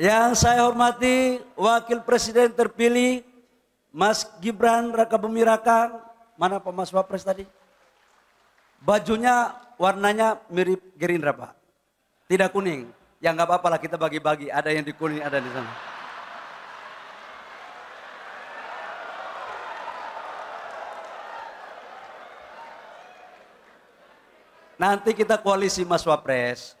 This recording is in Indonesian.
Yang saya hormati Wakil Presiden terpilih Mas Gibran Raka Bumi Raka. Mana Pak Mas Wapres tadi? Bajunya warnanya mirip Gerindra Pak. Tidak kuning. Ya nggak apa-apa lah kita bagi-bagi. Ada yang di kuning, ada di sana. Nanti kita koalisi Mas Wapres.